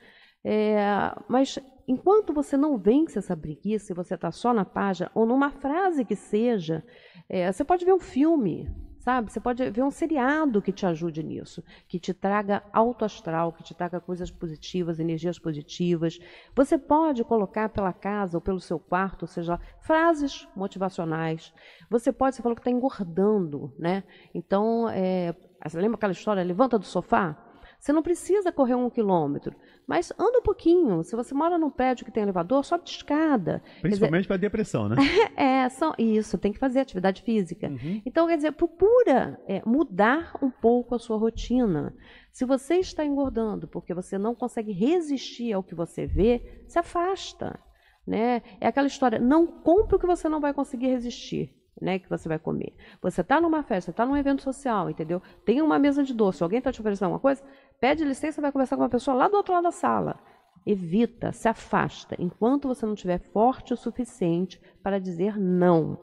É, mas enquanto você não vence essa preguiça e você está só na página, ou numa frase que seja, é, você pode ver um filme, Sabe? Você pode ver um seriado que te ajude nisso, que te traga alto astral, que te traga coisas positivas, energias positivas. Você pode colocar pela casa ou pelo seu quarto, ou seja, frases motivacionais. Você pode, você falou que está engordando, né? Então, é, lembra aquela história, levanta do sofá? Você não precisa correr um quilômetro, mas anda um pouquinho. Se você mora num prédio que tem elevador, sobe de escada. Principalmente para depressão, né? é, são, isso, tem que fazer atividade física. Uhum. Então, quer dizer, procura é, mudar um pouco a sua rotina. Se você está engordando porque você não consegue resistir ao que você vê, se afasta. Né? É aquela história, não compre o que você não vai conseguir resistir. Né, que você vai comer. Você está numa festa, está num evento social, entendeu? Tem uma mesa de doce, alguém está te oferecendo alguma coisa, pede licença, vai conversar com uma pessoa lá do outro lado da sala. Evita, se afasta, enquanto você não estiver forte o suficiente para dizer não.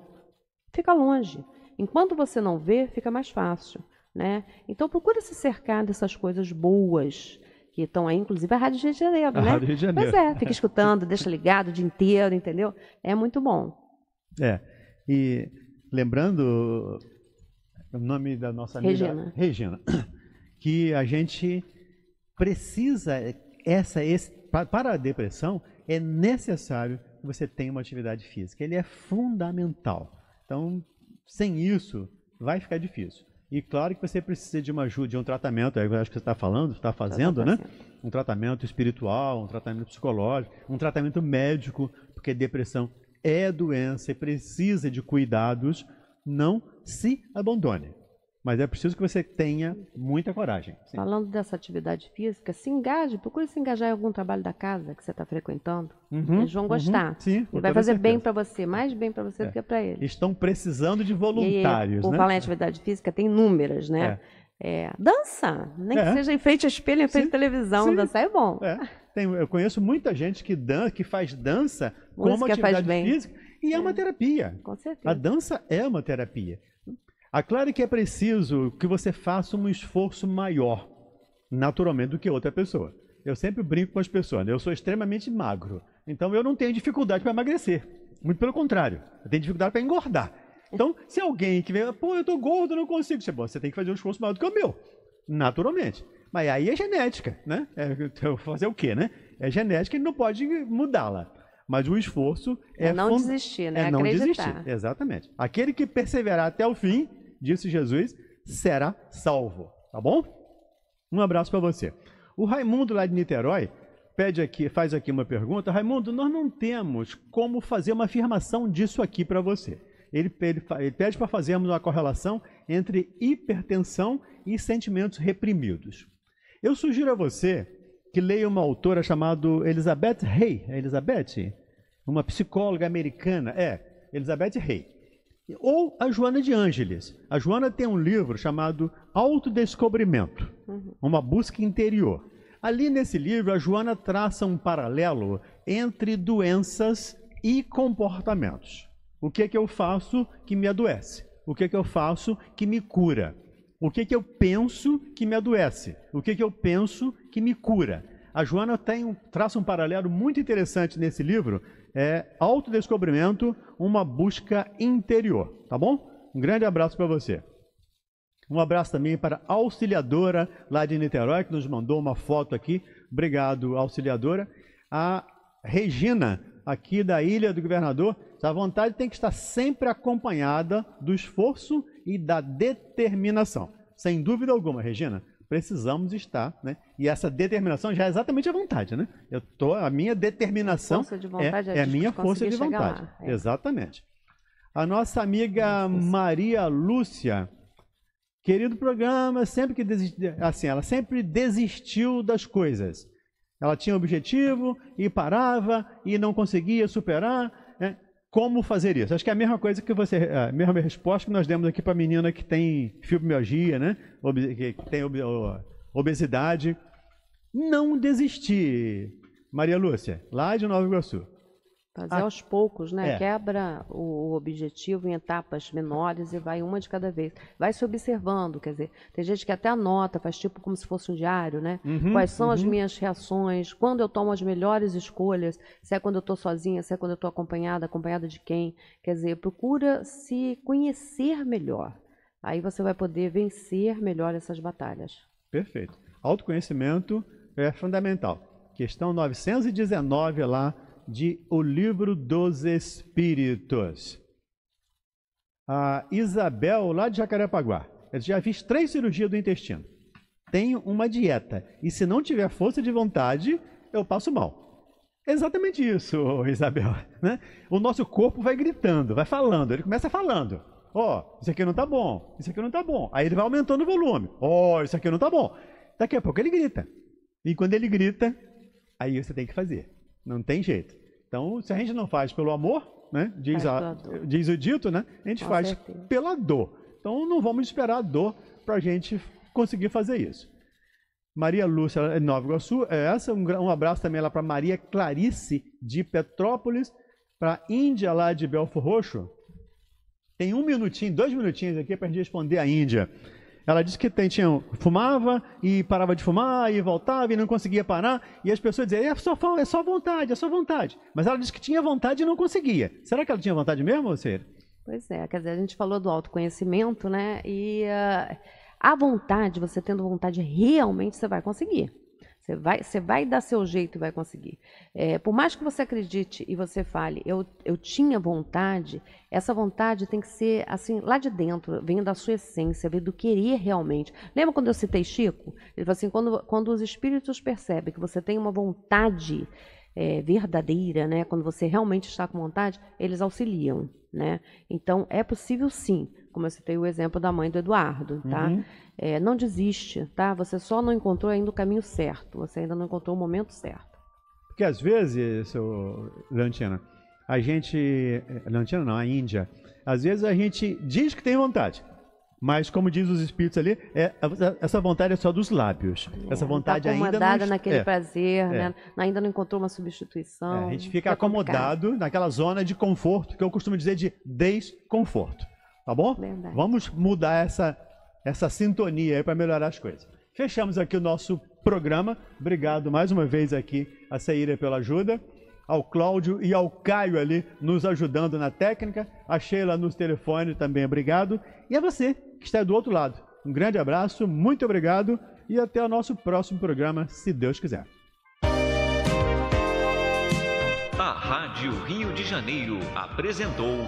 Fica longe. Enquanto você não vê, fica mais fácil. Né? Então procura se cercar dessas coisas boas que estão aí, inclusive a Rádio Rio de Janeiro, a né? Rádio Rio de Janeiro. Pois é, fica escutando, deixa ligado o dia inteiro, entendeu? É muito bom. É. E lembrando o nome da nossa amiga Regina. Regina que a gente precisa essa esse, para a depressão é necessário que você tenha uma atividade física. Ele é fundamental. Então, sem isso, vai ficar difícil. E claro que você precisa de uma ajuda, de um tratamento, é eu acho que você está falando, está fazendo, né? Tá, tá, tá, um tratamento espiritual, um tratamento psicológico, um tratamento médico, porque depressão é doença e precisa de cuidados. Não se abandone. Mas é preciso que você tenha muita coragem. Sim. Falando dessa atividade física, se engaje, procure se engajar em algum trabalho da casa que você está frequentando. Uhum, eles é, vão uhum, gostar. Sim, e vai fazer certeza. bem para você, mais bem para você é. do que para eles. Estão precisando de voluntários. por né? falar em atividade física, tem números, né? É. é dança, nem é. que seja em frente ao espelho, em frente à televisão, sim. dançar é bom. É. Tem, eu conheço muita gente que, dan que faz dança Música como atividade física e é, uma é. terapia. Com certeza. A dança é uma terapia. Ah, claro que é preciso que você faça um esforço maior, naturalmente, do que outra pessoa. Eu sempre brinco com as pessoas, né? eu sou extremamente magro, então eu não tenho dificuldade para emagrecer. Muito pelo contrário, eu tenho dificuldade para engordar. Então, se alguém que vem, pô, eu tô gordo, não consigo, você, você tem que fazer um esforço maior do que o meu, naturalmente. Mas aí é genética, né? É, então, fazer o quê, né? É genética e não pode mudá-la. Mas o esforço é. é não fund... desistir, né? É Acreditar. não desistir. Exatamente. Aquele que perseverar até o fim, disse Jesus, será salvo. Tá bom? Um abraço para você. O Raimundo lá de Niterói pede aqui, faz aqui uma pergunta. Raimundo, nós não temos como fazer uma afirmação disso aqui para você. Ele pede, ele pede para fazermos uma correlação entre hipertensão e sentimentos reprimidos. Eu sugiro a você que leia uma autora chamada Elizabeth Hay. É Elizabeth? Uma psicóloga americana. É, Elizabeth Hay. Ou a Joana de Ângeles. A Joana tem um livro chamado Autodescobrimento uhum. Uma Busca Interior. Ali nesse livro, a Joana traça um paralelo entre doenças e comportamentos. O que é que eu faço que me adoece? O que é que eu faço que me cura? O que é que eu penso que me adoece? O que é que eu penso que me cura? A Joana tem um, traça um paralelo muito interessante nesse livro é autodescobrimento, uma busca interior, tá bom? Um grande abraço para você. Um abraço também para a auxiliadora lá de Niterói, que nos mandou uma foto aqui. Obrigado, auxiliadora. A Regina, aqui da Ilha do Governador. A vontade tem que estar sempre acompanhada do esforço e da determinação. Sem dúvida alguma, Regina precisamos estar, né? E essa determinação já é exatamente a vontade, né? Eu tô, a minha determinação de é, é, a minha força de vontade. Lá, é. Exatamente. A nossa amiga Maria Lúcia, querido programa, sempre que desistiu, assim, ela sempre desistiu das coisas. Ela tinha um objetivo e parava e não conseguia superar como fazer isso? Acho que é a mesma coisa que você, é, a mesma resposta que nós demos aqui para a menina que tem fibromialgia, né? Que tem obesidade. Não desistir, Maria Lúcia, lá de Nova Iguaçu. Fazer a... aos poucos, né? É. Quebra o, objetivo em etapas menores e vai uma de cada vez. Vai se observando, quer dizer, tem gente que até anota, faz tipo como se fosse um diário, né? Uhum, Quais são uhum. as minhas reações, quando eu tomo as melhores escolhas, se é quando eu estou sozinha, se é quando eu estou acompanhada, acompanhada de quem. Quer dizer, procura se conhecer melhor. Aí você vai poder vencer melhor essas batalhas. Perfeito. Autoconhecimento é fundamental. Questão 919 lá de O Livro dos Espíritos. A Isabel, lá de Jacarepaguá, eu já fiz três cirurgias do intestino. Tenho uma dieta. E se não tiver força de vontade, eu passo mal. Exatamente isso, Isabel. Né? O nosso corpo vai gritando, vai falando. Ele começa falando. Ó, oh, isso aqui não tá bom, isso aqui não tá bom. Aí ele vai aumentando o volume. Ó, oh, isso aqui não tá bom. Daqui a pouco ele grita. E quando ele grita, aí você tem que fazer. Não tem jeito. Então, se a gente não faz pelo amor, né, diz, a, diz o dito, né, a gente Com faz certeza. pela dor. Então, não vamos esperar a dor para a gente conseguir fazer isso. Maria Lúcia, é Nova Iguaçu. É essa, um, um abraço também lá para Maria Clarice, de Petrópolis, para Índia, lá de Belfo Roxo. Tem um minutinho, dois minutinhos aqui para a gente responder a Índia. Ela disse que tinha, fumava e parava de fumar e voltava e não conseguia parar. E as pessoas diziam, é só, é só vontade, é só vontade. Mas ela disse que tinha vontade e não conseguia. Será que ela tinha vontade mesmo, você? Pois é, quer dizer, a gente falou do autoconhecimento, né? E uh, ah, a vontade, você tendo vontade, realmente você vai conseguir. Você vai, você vai dar seu jeito e vai conseguir. É, por mais que você acredite e você fale, eu, eu tinha vontade, essa vontade tem que ser assim, lá de dentro, vem da sua essência, vem do querer realmente. Lembra quando eu citei Chico? Ele falou assim: quando, quando os espíritos percebem que você tem uma vontade é, verdadeira, né? quando você realmente está com vontade, eles auxiliam. Né? Então, é possível sim como eu citei o exemplo da mãe do Eduardo, tá? Uhum. É, não desiste, tá? Você só não encontrou ainda o caminho certo, você ainda não encontrou o momento certo. Porque às vezes, seu Leontina, a gente. Eh, Leontina não, a Índia. Às vezes a gente diz que tem vontade. Mas, como diz os espíritos ali, é, essa vontade é só dos lábios. É, essa tá vontade tá ainda não... naquele é, prazer, é. né? ainda não encontrou uma substituição. É, a gente fica tá acomodado complicado. naquela zona de conforto, que eu costumo dizer de desconforto. Tá bom? Verdade. Vamos mudar essa, essa sintonia aí para melhorar as coisas. Fechamos aqui o nosso programa. Obrigado mais uma vez aqui a Saíra pela ajuda, ao Cláudio e ao Caio ali nos ajudando na técnica, a Sheila nos telefone também, obrigado. E a você que está do outro lado. Um grande abraço, muito obrigado e até o nosso próximo programa, se Deus quiser. A Rádio Rio de Janeiro apresentou